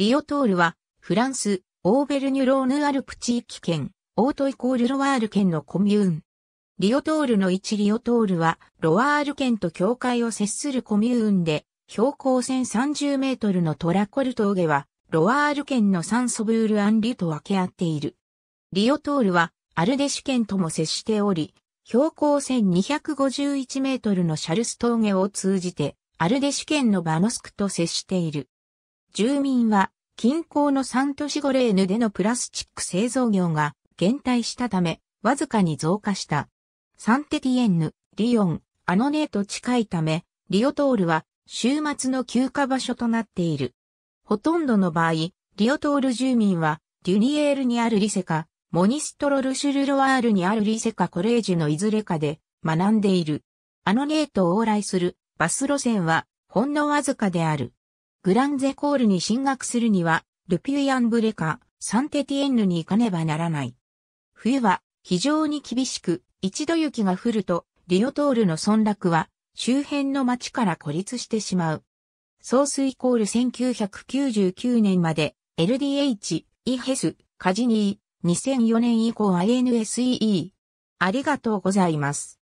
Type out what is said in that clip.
リオトールは、フランス、オーベルニュローヌアルプ地域圏、オートイコールロワール県のコミューン。リオトールの1リオトールは、ロワール県と境界を接するコミューンで、標高1030メートルのトラコル峠は、ロワール県のサンソブールアンリュと分け合っている。リオトールは、アルデシュ県とも接しており、標高1251メートルのシャルス峠を通じて、アルデシュ県のバノスクと接している。住民は近郊のサントシゴレーヌでのプラスチック製造業が減退したため、わずかに増加した。サンテティエンヌ、リオン、アノネート近いため、リオトールは週末の休暇場所となっている。ほとんどの場合、リオトール住民は、デュニエールにあるリセか、モニストロルシュルロワールにあるリセかコレージュのいずれかで学んでいる。アノネート往来するバス路線はほんのわずかである。グランゼコールに進学するには、ルピュイアンブレカ、サンテティエンヌに行かねばならない。冬は非常に厳しく、一度雪が降ると、リオトールの村落は周辺の町から孤立してしまう。総水コール1999年まで LDH、イヘス、カジニー、2004年以降 INSEE。ありがとうございます。